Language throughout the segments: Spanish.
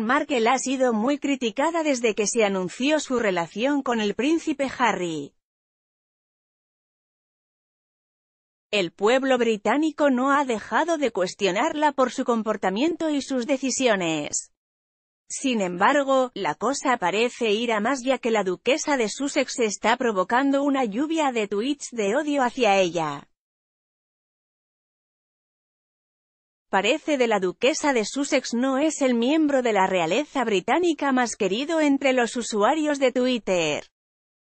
Markel ha sido muy criticada desde que se anunció su relación con el príncipe Harry. El pueblo británico no ha dejado de cuestionarla por su comportamiento y sus decisiones. Sin embargo, la cosa parece ir a más ya que la duquesa de Sussex está provocando una lluvia de tweets de odio hacia ella. parece de la duquesa de Sussex no es el miembro de la realeza británica más querido entre los usuarios de Twitter.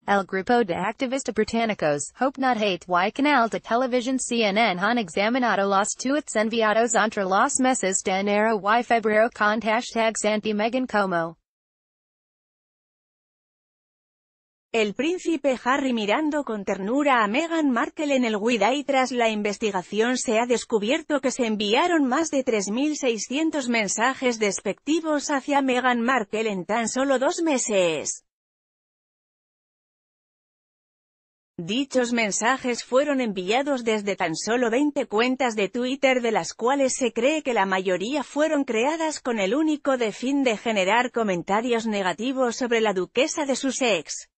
El grupo de activistas británicos, Hope Not Hate, y canal de televisión CNN han examinado los tweets enviados entre los meses de enero y febrero con hashtag Santi megan Como. El príncipe Harry mirando con ternura a Meghan Markle en el y tras la investigación se ha descubierto que se enviaron más de 3.600 mensajes despectivos hacia Meghan Markle en tan solo dos meses. Dichos mensajes fueron enviados desde tan solo 20 cuentas de Twitter de las cuales se cree que la mayoría fueron creadas con el único de fin de generar comentarios negativos sobre la duquesa de sus ex.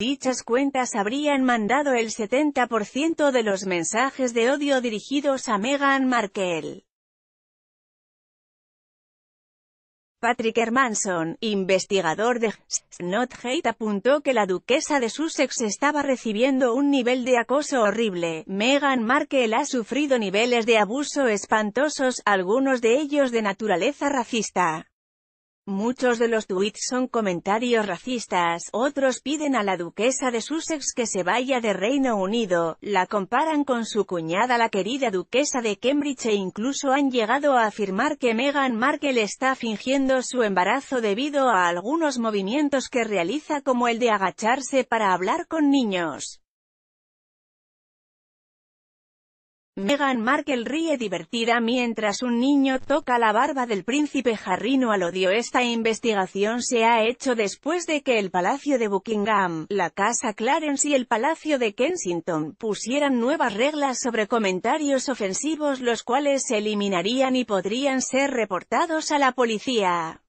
Dichas cuentas habrían mandado el 70% de los mensajes de odio dirigidos a Meghan Markle. Patrick Hermanson, investigador de Not Hate apuntó que la duquesa de Sussex estaba recibiendo un nivel de acoso horrible. Meghan Markle ha sufrido niveles de abuso espantosos, algunos de ellos de naturaleza racista. Muchos de los tweets son comentarios racistas, otros piden a la duquesa de Sussex que se vaya de Reino Unido, la comparan con su cuñada la querida duquesa de Cambridge e incluso han llegado a afirmar que Meghan Markle está fingiendo su embarazo debido a algunos movimientos que realiza como el de agacharse para hablar con niños. Meghan Markle ríe divertida mientras un niño toca la barba del príncipe jarrino al odio. Esta investigación se ha hecho después de que el Palacio de Buckingham, la Casa Clarence y el Palacio de Kensington pusieran nuevas reglas sobre comentarios ofensivos los cuales se eliminarían y podrían ser reportados a la policía.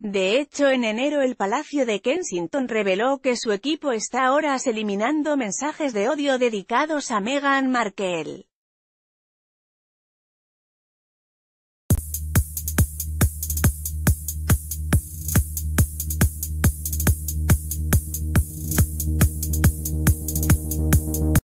De hecho en enero el Palacio de Kensington reveló que su equipo está horas eliminando mensajes de odio dedicados a Meghan Markle.